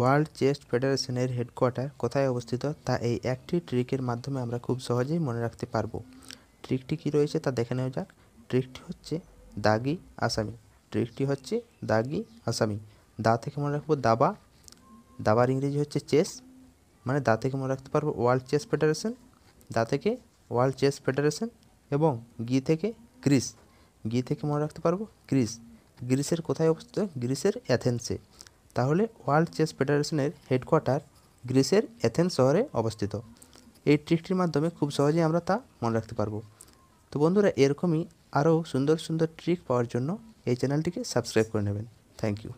world chest ফেডারেশনের headquarter কোথায় অবস্থিত তা এই একটি ট্রিকের মাধ্যমে আমরা খুব সহজেই মনে রাখতে পারবো ট্রিকটি কী রয়েছে তা দেখে নেওয়া যাক ট্রিকটি হচ্ছে দাগি আসামি ট্রিকটি হচ্ছে দাগি আসামি দা থেকে মনে রাখবো দাবা দাবার ইংরেজি হচ্ছে চেস মানে দা থেকে মনে রাখতে পারবো ওয়ার্ল্ড চেস ফেডারেশন দা থেকে ওয়ার্ল্ড চেস ফেডারেশন এবং গি থেকে গ্রিস গি থেকে মনে রাখতে পারবো গ্রিস গ্রিসের কোথায় অবস্থিত গ্রিসের অ্যাথেন্সে তাহলে ওয়ার্ল্ড চেস ফেডারেশনের হেডকোয়ার্টার গ্রিসের এথেন শহরে অবস্থিত এই ট্রিকটির মাধ্যমে খুব সহজেই আমরা তা মনে রাখতে পারবো তো বন্ধুরা এরকমই আরও সুন্দর সুন্দর ট্রিক পাওয়ার জন্য এই চ্যানেলটিকে সাবস্ক্রাইব করে নেবেন থ্যাংক ইউ